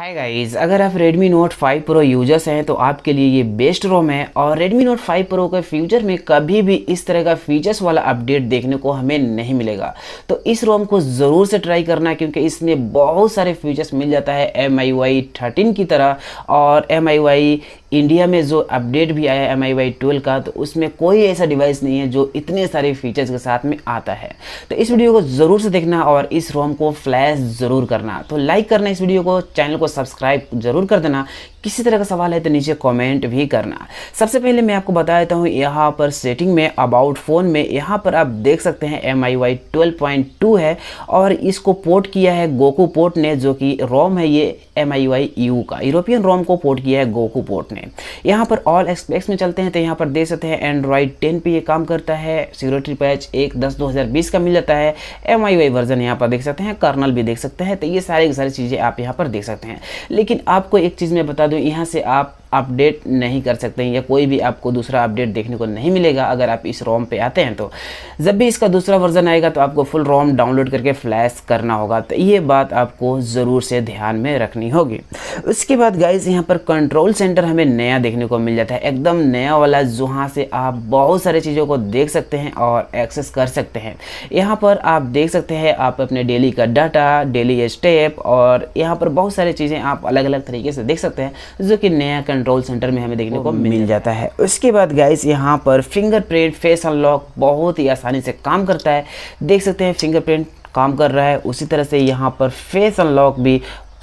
hi guys अगर आप Redmi Note 5 Pro users हैं तो आपके लिए ये बेस्ट रोम है और Redmi Note 5 Pro के फ्यूचर में कभी भी इस तरह का फीचर्स वाला अपडेट देखने को हमें नहीं मिलेगा तो इस रोम को ज़रूर से ट्राई करना क्योंकि इसमें बहुत सारे फीचर्स मिल जाता है एम आई वाई थर्टीन की तरह और एम आई वाई इंडिया में जो अपडेट भी आया एम आई वाई ट्वेल्व का तो उसमें कोई ऐसा डिवाइस नहीं है जो इतने सारे फीचर्स के साथ में आता है तो इस वीडियो को ज़रूर से देखना और इस रोम को फ्लैश ज़रूर करना तो लाइक करना इस वीडियो को चैनल को सब्सक्राइब जरूर कर देना किसी तरह का सवाल है तो नीचे कमेंट भी करना सबसे पहले मैं आपको बता देता हूँ यहाँ पर सेटिंग में अबाउट फ़ोन में यहाँ पर आप देख सकते हैं एम आई वाई है और इसको पोर्ट किया है गोकू पोर्ट ने जो कि रोम है ये एम आई वाई यू का यूरोपियन रोम को पोर्ट किया है गोकू पोर्ट ने यहाँ पर ऑल एक्सपेक्स में चलते हैं तो यहाँ पर देख सकते हैं एंड्रॉयड टेन पे ये काम करता है सिक्योरिटी पैच एक दस दो हज़ार बीस का मिल जाता है एम आई वाई वर्जन यहाँ पर देख सकते हैं कर्नल भी देख सकते हैं तो ये सारी सारी चीज़ें आप यहाँ पर देख सकते हैं लेकिन आपको एक चीज़ मैं बता दूँ यहाँ से आप अपडेट नहीं कर सकते हैं या कोई भी आपको दूसरा अपडेट देखने को नहीं मिलेगा अगर आप इस रोम पे आते हैं तो जब भी इसका दूसरा वर्जन आएगा तो आपको फुल रोम डाउनलोड करके फ्लैश करना होगा तो ये बात आपको ज़रूर से ध्यान में रखनी होगी उसके बाद गाइज यहाँ पर कंट्रोल सेंटर हमें नया देखने को मिल जाता है एकदम नया वाला जहाँ से आप बहुत सारी चीज़ों को देख सकते हैं और एक्सेस कर सकते हैं यहाँ पर आप देख सकते हैं आप अपने डेली का डाटा डेली स्टेप और यहाँ पर बहुत सारी चीज़ें आप अलग अलग तरीके से देख सकते हैं जो कि नया कंट्रोल सेंटर में हमें देखने को मिल जाता है उसके बाद गाइस यहाँ पर फिंगरप्रिंट फेस अनलॉक बहुत ही आसानी से काम करता है देख सकते हैं फिंगरप्रिंट काम कर रहा है उसी तरह से यहाँ पर फेस अनलॉक भी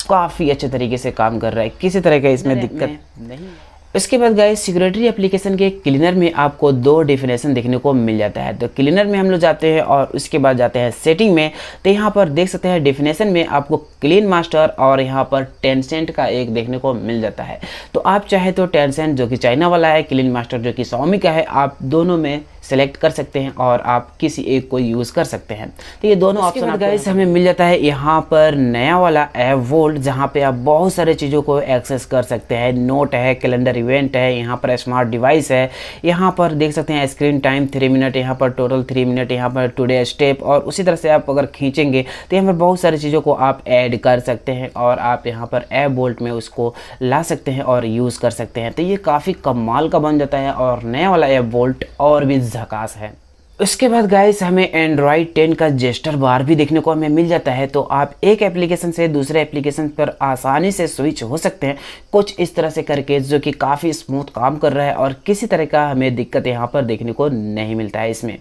काफ़ी अच्छे तरीके से काम कर रहा है किसी तरह का इसमें दिक्कत नहीं इसके बाद गए सिक्योरिटी एप्लीकेशन के क्लीनर में आपको दो डेफिनेशन देखने को मिल जाता है तो क्लीनर में हम लोग जाते हैं और उसके बाद जाते हैं सेटिंग में तो यहाँ पर देख सकते हैं डेफिनेशन में आपको क्लीन मास्टर और यहाँ पर टेंसेंट का एक देखने को मिल जाता है तो आप चाहे तो टेंसेंट जो कि चाइना वाला है क्लीन मास्टर जो कि सौमी का है आप दोनों में सेलेक्ट कर सकते हैं और आप किसी एक को यूज़ कर सकते हैं तो ये दोनों ऑप्शन गाइस हमें मिल जाता है यहाँ पर नया वाला एप वोल्ट जहाँ पे आप बहुत सारे चीज़ों को एक्सेस कर सकते हैं नोट है कैलेंडर इवेंट है यहाँ पर स्मार्ट डिवाइस है यहाँ पर देख सकते हैं स्क्रीन टाइम थ्री मिनट यहाँ पर टोटल थ्री मिनट यहाँ पर टूडे स्टेप और उसी तरह से आप अगर खींचेंगे तो यहाँ पर बहुत सारी चीज़ों को आप ऐड कर सकते हैं और आप यहाँ पर ऐप वोल्ट में उसको ला सकते हैं और यूज़ कर सकते हैं तो ये काफ़ी कमाल का बन जाता है और नया वाला ऐप वोल्ट और भी झकास है उसके बाद गाइस हमें एंड्रॉयड 10 का जेस्टर बार भी देखने को हमें मिल जाता है तो आप एक एप्लीकेशन से दूसरे एप्लीकेशन पर आसानी से स्विच हो सकते हैं कुछ इस तरह से करके जो कि काफ़ी स्मूथ काम कर रहा है और किसी तरह का हमें दिक्कत यहाँ पर देखने को नहीं मिलता है इसमें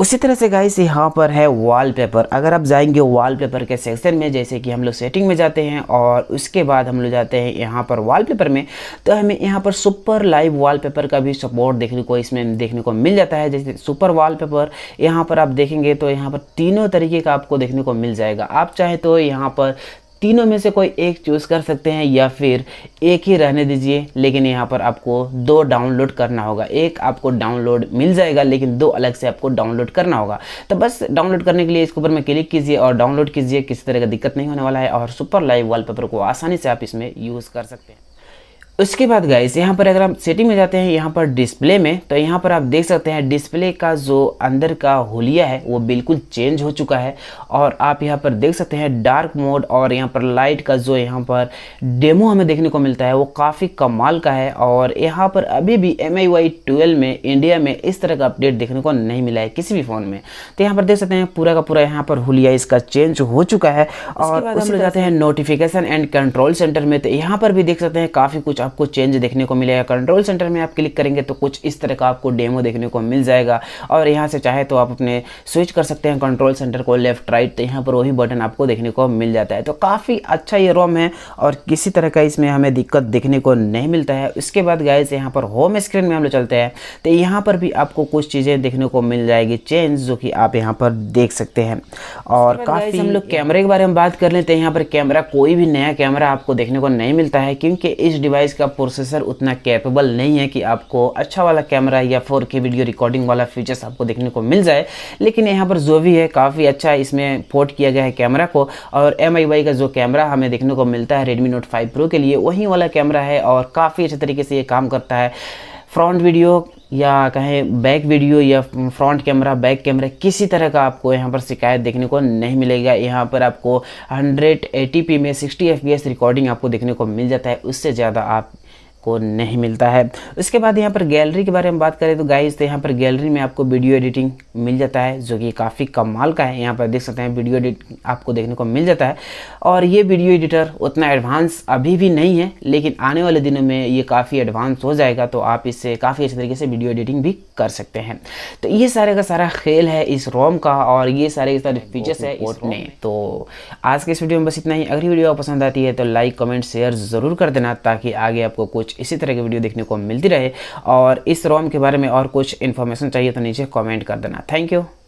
उसी तरह से गाइस यहाँ पर है वॉलपेपर अगर आप जाएंगे वॉलपेपर के सेक्शन में जैसे कि हम लोग सेटिंग में जाते हैं और उसके बाद हम लोग जाते हैं यहाँ पर वॉलपेपर में तो हमें यहाँ पर सुपर लाइव वॉलपेपर का भी सपोर्ट देखने को इसमें देखने को मिल जाता है जैसे सुपर पेपर यहाँ पर आप देखेंगे तो यहाँ पर तीनों तरीके का आपको देखने को मिल जाएगा आप चाहे तो यहाँ पर तीनों में से कोई एक चूज़ कर सकते हैं या फिर एक ही रहने दीजिए लेकिन यहाँ पर आपको दो डाउनलोड करना होगा एक आपको डाउनलोड मिल जाएगा लेकिन दो अलग से आपको डाउनलोड करना होगा तो बस डाउनलोड करने के लिए इसके ऊपर में क्लिक कीजिए और डाउनलोड कीजिए किसी तरह का दिक्कत नहीं होने वाला है और सुपर लाइव वॉलपेपर को आसानी से आप इसमें यूज़ कर सकते हैं उसके बाद गाइस यहाँ पर अगर हम सेटिंग में जाते हैं यहाँ पर डिस्प्ले में तो यहाँ पर आप देख सकते हैं डिस्प्ले का जो अंदर का होलिया है वो बिल्कुल चेंज हो चुका है और आप यहाँ पर देख सकते हैं डार्क मोड और यहाँ पर लाइट का जो यहाँ पर डेमो हमें देखने को मिलता है वो काफ़ी कमाल का है और यहाँ पर अभी भी एम आई वाई ट्वेल्व में इंडिया में इस तरह का अपडेट देखने को नहीं मिला है किसी भी फ़ोन में तो यहाँ पर देख सकते हैं पूरा का पूरा यहाँ पर होलिया इसका चेंज हो चुका है और उसमें जाते हैं नोटिफिकेशन एंड कंट्रोल सेंटर में तो यहाँ पर भी देख सकते हैं काफ़ी कुछ तो आपको चेंज देखने को मिलेगा कंट्रोल सेंटर में आप क्लिक करेंगे तो कुछ इस तरह का आपको डेमो देखने को मिल जाएगा और यहाँ से चाहे तो आप अपने स्विच कर सकते हैं कंट्रोल सेंटर को लेफ्ट राइट तो यहाँ पर वही बटन आपको देखने को मिल जाता है तो काफ़ी अच्छा ये रोम है और किसी तरह का इसमें हमें दिक्कत देखने को नहीं मिलता है उसके बाद गाइज यहाँ पर होम स्क्रीन में हम लोग चलते हैं तो यहाँ पर भी आपको कुछ चीज़ें देखने को मिल जाएगी चेंज जो कि आप यहाँ पर देख सकते हैं और काफ़ी हम लोग कैमरे के बारे में बात कर लेते हैं यहाँ पर कैमरा कोई भी नया कैमरा आपको देखने को नहीं मिलता है क्योंकि इस डिवाइस इसका प्रोसेसर उतना कैपेबल नहीं है कि आपको अच्छा वाला कैमरा या फोर के वीडियो रिकॉर्डिंग वाला फीचर्स आपको देखने को मिल जाए लेकिन यहाँ पर जो भी है काफ़ी अच्छा इसमें पोर्ट किया गया है कैमरा को और एम आई का जो कैमरा हमें देखने को मिलता है रेडमी नोट फाइव प्रो के लिए वही वाला कैमरा है और काफ़ी अच्छे तरीके से ये काम करता है फ्रंट वीडियो या कहें बैक वीडियो या फ्रंट कैमरा बैक कैमरा किसी तरह का आपको यहाँ पर शिकायत देखने को नहीं मिलेगा यहाँ पर आपको 180p में 60 fps रिकॉर्डिंग आपको देखने को मिल जाता है उससे ज़्यादा आप को नहीं मिलता है उसके बाद यहाँ पर गैलरी के बारे में बात करें तो गाइज तो यहाँ पर गैलरी में आपको वीडियो एडिटिंग मिल जाता है जो कि काफ़ी कमाल का है यहाँ पर देख सकते हैं वीडियो एडिट आपको देखने को मिल जाता है और ये वीडियो एडिटर उतना एडवांस अभी भी नहीं है लेकिन आने वाले दिनों में ये काफ़ी एडवांस हो जाएगा तो आप इससे काफ़ी अच्छे तरीके से वीडियो एडिटिंग भी कर सकते हैं तो ये सारे का सारा खेल है इस रोम का और ये सारे के सारे फीचर्स है तो आज के इस वीडियो में बस इतना ही अगली वीडियो पसंद आती है तो लाइक कमेंट शेयर ज़रूर कर देना ताकि आगे आपको कुछ कुछ इसी तरह की वीडियो देखने को मिलती रहे और इस रोम के बारे में और कुछ इन्फॉर्मेशन चाहिए तो नीचे कॉमेंट कर देना थैंक यू